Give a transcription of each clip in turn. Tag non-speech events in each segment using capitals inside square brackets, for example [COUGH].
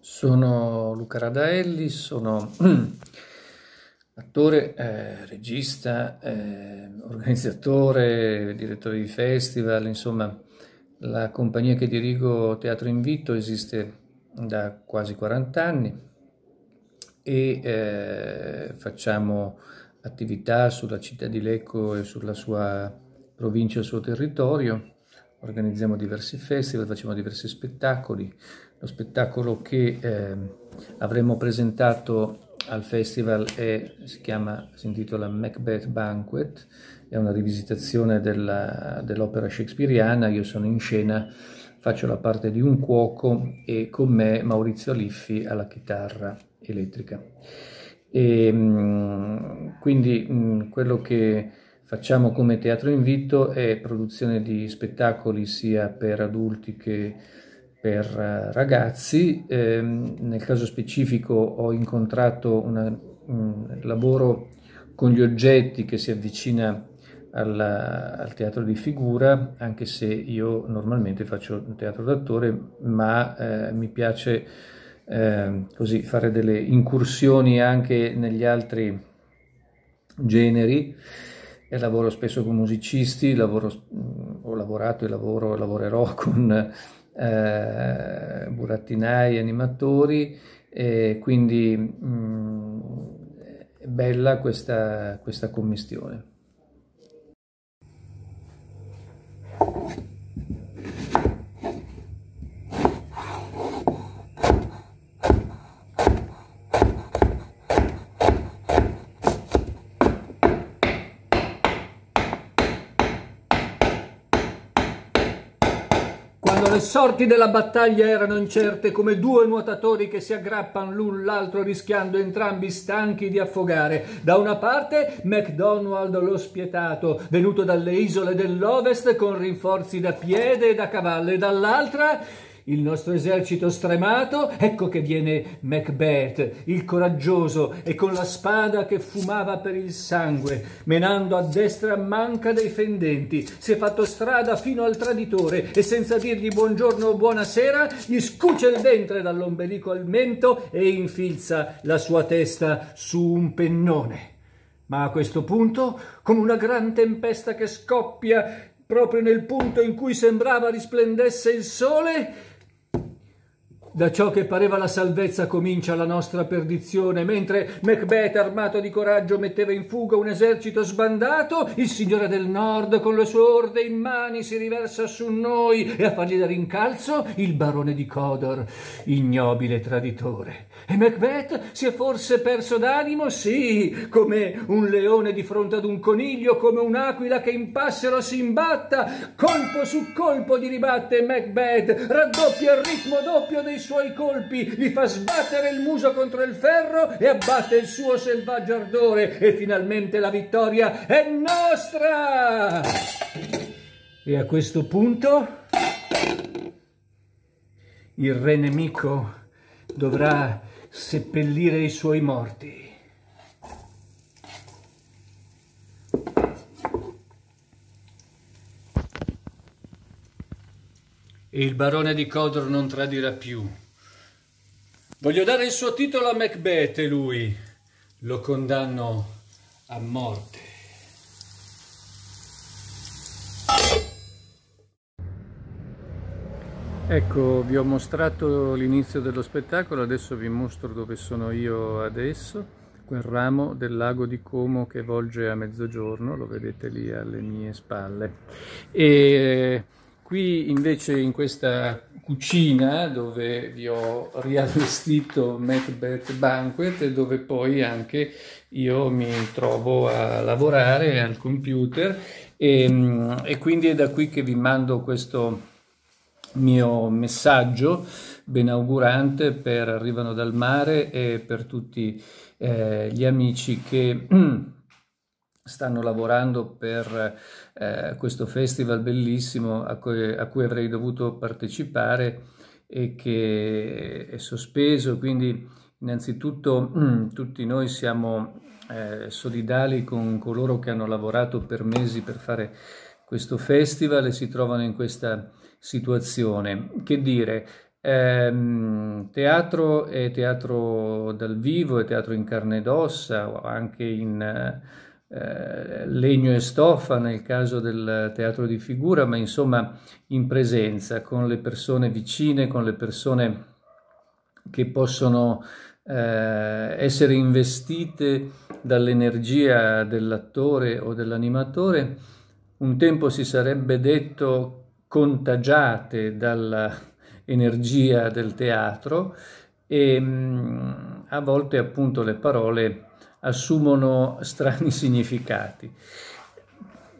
Sono Luca Radaelli, sono [CLEARS THROAT] attore, eh, regista, eh, organizzatore, direttore di festival, insomma la compagnia che dirigo Teatro Invito esiste da quasi 40 anni e eh, facciamo attività sulla città di Lecco e sulla sua provincia e il suo territorio, organizziamo diversi festival, facciamo diversi spettacoli, lo spettacolo che ehm, avremmo presentato al festival è, si, chiama, si intitola Macbeth Banquet, è una rivisitazione dell'opera shakespeariana, io sono in scena, faccio la parte di un cuoco e con me Maurizio Liffi alla chitarra elettrica. E, ehm, quindi mm, quello che facciamo come teatro invito è produzione di spettacoli sia per adulti che per per eh, ragazzi. Eh, nel caso specifico ho incontrato una, un lavoro con gli oggetti che si avvicina al, al, teatro di figura, anche se io normalmente faccio un teatro d'attore, ma eh, mi piace eh, così fare delle incursioni anche negli altri generi. E lavoro spesso con musicisti, lavoro, mm, ho lavorato e lavoro, lavorerò [LAUGHS] con eh, burattinai, animatori, e quindi mh, mm, è bella questa, questa commistione. Le sorti della battaglia erano incerte come due nuotatori che si aggrappano l'un l'altro rischiando entrambi stanchi di affogare. Da una parte MacDonald lo spietato, venuto dalle isole dell'Ovest con rinforzi da piede e da cavallo, e dall'altra il nostro esercito stremato, ecco che viene Macbeth, il coraggioso, e con la spada che fumava per il sangue, menando a destra a manca dei fendenti, si è fatto strada fino al traditore e senza dirgli buongiorno o buonasera, gli scuce il ventre dall'ombelico al mento e infilza la sua testa su un pennone. Ma a questo punto, come una gran tempesta che scoppia proprio nel punto in cui sembrava risplendesse il sole, da ciò che pareva la salvezza comincia la nostra perdizione. Mentre Macbeth, armato di coraggio, metteva in fuga un esercito sbandato, il Signore del Nord, con le sue orde in mani, si riversa su noi e a fargli da rincalzo il barone di Codor, ignobile traditore. E Macbeth si è forse perso d'animo? Sì, come un leone di fronte ad un coniglio, come un'aquila che in passero si imbatta. Colpo su colpo gli ribatte Macbeth, raddoppia il ritmo doppio dei suoi colpi, gli fa sbattere il muso contro il ferro e abbatte il suo selvaggio ardore e finalmente la vittoria è nostra! E a questo punto il re nemico dovrà seppellire i suoi morti. il barone di Codro non tradirà più. Voglio dare il suo titolo a Macbeth e lui lo condanno a morte. Ecco, vi ho mostrato l'inizio dello spettacolo, adesso vi mostro dove sono io adesso, quel ramo del lago di Como che volge a mezzogiorno, lo vedete lì alle mie spalle. E Qui invece in questa cucina dove vi ho riallestito Macbeth Banquet e dove poi anche io mi trovo a lavorare al computer e, ehm, e quindi è da qui che vi mando questo mio messaggio benaugurante per Arrivano dal mare e per tutti eh, gli amici che [CLEARS THROAT] stanno lavorando per eh, questo festival bellissimo a cui, a cui, avrei dovuto partecipare e che è sospeso, quindi innanzitutto mm, tutti noi siamo eh, solidali con coloro che hanno lavorato per mesi per fare questo festival e si trovano in questa situazione. Che dire, ehm, teatro è teatro dal vivo, è teatro in carne ed ossa, anche in... Eh, eh, legno e stoffa nel caso del teatro di figura, ma insomma in presenza, con le persone vicine, con le persone che possono eh, essere investite dall'energia dell'attore o dell'animatore, un tempo si sarebbe detto contagiate dall'energia del teatro e mm, a volte appunto le parole assumono strani [LAUGHS] significati.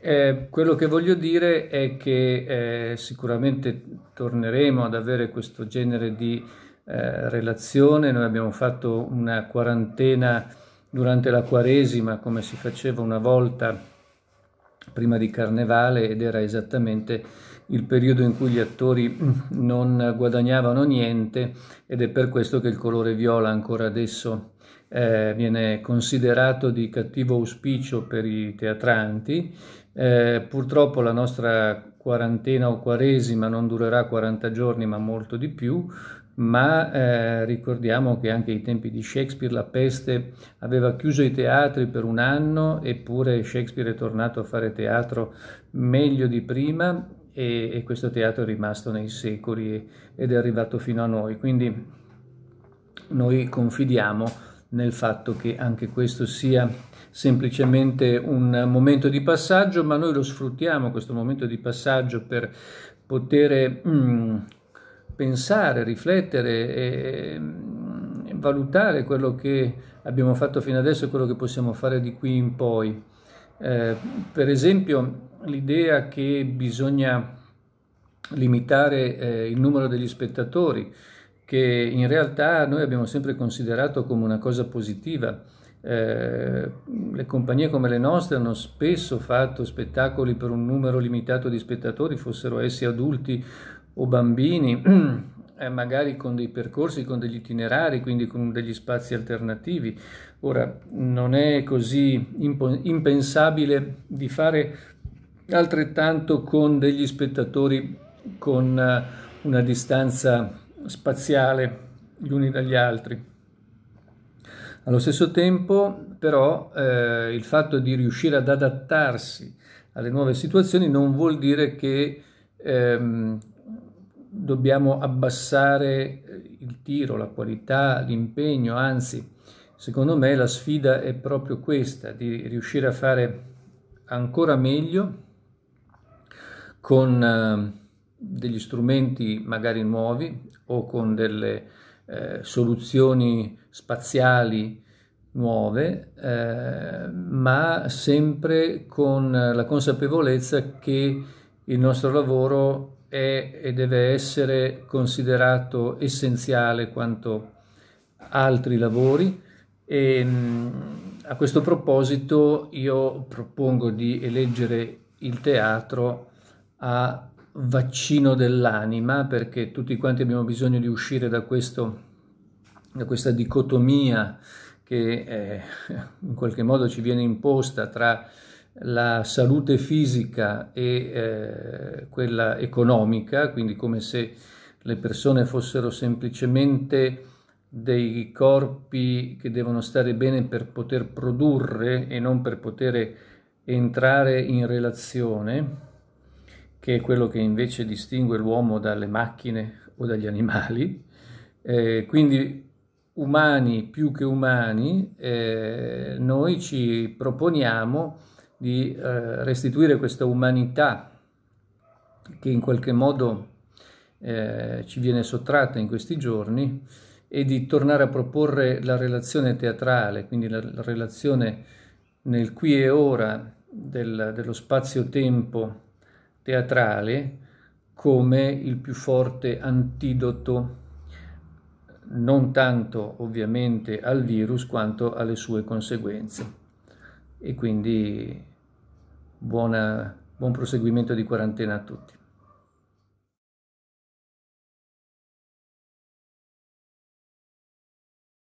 Eh, quello che voglio dire è che eh, sicuramente torneremo ad avere questo genere di eh, relazione. Noi abbiamo fatto una quarantena durante la Quaresima, come si faceva una volta prima di Carnevale, ed era esattamente il periodo in cui gli attori non guadagnavano niente ed è per questo che il colore viola ancora adesso eh, viene considerato di cattivo auspicio per i teatranti. Eh, purtroppo la nostra quarantena o quaresima non durerà 40 giorni ma molto di più, ma eh, ricordiamo che anche ai tempi di Shakespeare la peste aveva chiuso i teatri per un anno, eppure Shakespeare è tornato a fare teatro meglio di prima e, e questo teatro è rimasto nei secoli ed è arrivato fino a noi. Quindi noi confidiamo nel fatto che anche questo sia semplicemente un momento di passaggio, ma noi lo sfruttiamo questo momento di passaggio per poter mm, pensare, riflettere e, e mm, valutare quello che abbiamo fatto fino adesso e quello che possiamo fare di qui in poi. Eh, per esempio l'idea che bisogna limitare eh, il numero degli spettatori, che in realtà noi abbiamo sempre considerato come una cosa positiva. Eh, le compagnie come le nostre hanno spesso fatto spettacoli per un numero limitato di spettatori, fossero essi adulti o bambini, [CLEARS THROAT] eh, magari con dei percorsi, con degli itinerari, quindi con degli spazi alternativi. Ora, non è così impo- impensabile di fare altrettanto con degli spettatori con eh, una distanza spaziale gli uni dagli altri. Allo stesso tempo, però, eh, il fatto di riuscire ad adattarsi alle nuove situazioni non vuol dire che ehm, dobbiamo abbassare il tiro, la qualità, l'impegno, anzi, secondo me la sfida è proprio questa, di riuscire a fare ancora meglio con... Eh, degli strumenti magari nuovi o con delle eh, soluzioni spaziali nuove, eh, ma sempre con la consapevolezza che il nostro lavoro è e deve essere considerato essenziale quanto altri lavori e mm, a questo proposito io propongo di eleggere il teatro a vaccino dell'anima, perché tutti quanti abbiamo bisogno di uscire da, questo, da questa dicotomia che eh, in qualche modo ci viene imposta tra la salute fisica e eh, quella economica, quindi come se le persone fossero semplicemente dei corpi che devono stare bene per poter produrre e non per poter entrare in relazione che è quello che invece distingue l'uomo dalle macchine o dagli animali, eh, quindi umani più che umani, eh, noi ci proponiamo di eh, restituire questa umanità che in qualche modo eh, ci viene sottratta in questi giorni e di tornare a proporre la relazione teatrale, quindi la, la relazione nel qui e ora del, dello spazio-tempo teatrale come il più forte antidoto non tanto ovviamente al virus quanto alle sue conseguenze. E quindi buona, buon proseguimento di quarantena a tutti.